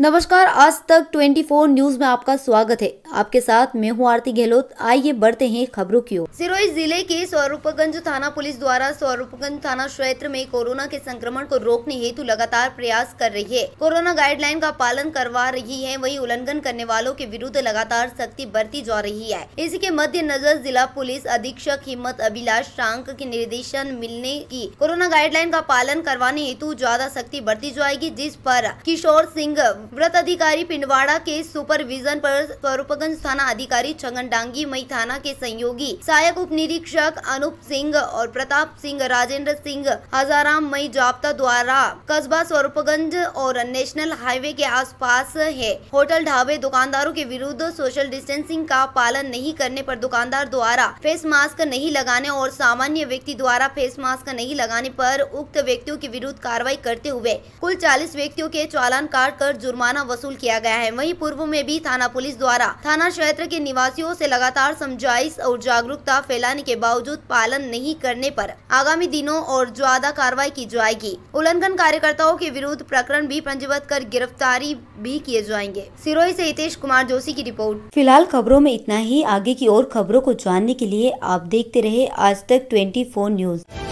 नमस्कार आज तक 24 न्यूज में आपका स्वागत है आपके साथ मैं हूँ आरती गहलोत आइए बढ़ते हैं खबरों की ओर सिरोही जिले के स्वरूपगंज थाना पुलिस द्वारा स्वरूपगंज थाना क्षेत्र में कोरोना के संक्रमण को रोकने हेतु लगातार प्रयास कर रही है कोरोना गाइडलाइन का पालन करवा रही है वही उल्लंघन करने वालों के विरुद्ध लगातार सख्ती बरती जा रही है इसी के मद्देनजर जिला पुलिस अधीक्षक हिम्मत अभिलाष शांक के निर्देशन मिलने की कोरोना गाइडलाइन का पालन करवाने हेतु ज्यादा सख्ती बरती जाएगी जिस पर किशोर सिंह व्रत अधिकारी पिंडवाड़ा के सुपरविजन पर स्वरूपगंज थाना अधिकारी छगन डांगी मई थाना के सहयोगी सहायक उप निरीक्षक अनूप सिंह और प्रताप सिंह राजेंद्र सिंह हजाराम मई जाप्ता द्वारा कस्बा स्वरूपगंज और नेशनल हाईवे के आसपास है होटल ढाबे दुकानदारों के विरुद्ध सोशल डिस्टेंसिंग का पालन नहीं करने पर दुकानदार द्वारा फेस मास्क नहीं लगाने और सामान्य व्यक्ति द्वारा फेस मास्क नहीं लगाने पर उक्त व्यक्तियों के विरुद्ध कार्रवाई करते हुए कुल चालीस व्यक्तियों के चालान काट कर जुर्माना वसूल किया गया है वहीं पूर्व में भी थाना पुलिस द्वारा थाना क्षेत्र के निवासियों से लगातार समझाइश और जागरूकता फैलाने के बावजूद पालन नहीं करने पर आगामी दिनों और ज्यादा कार्रवाई की जाएगी उल्लंघन कार्यकर्ताओं के विरुद्ध प्रकरण भी पंजीबद्ध कर गिरफ्तारी भी किए जाएंगे सिरोही ऐसी हितेश कुमार जोशी की रिपोर्ट फिलहाल खबरों में इतना ही आगे की और खबरों को जानने के लिए आप देखते रहे आज तक ट्वेंटी न्यूज़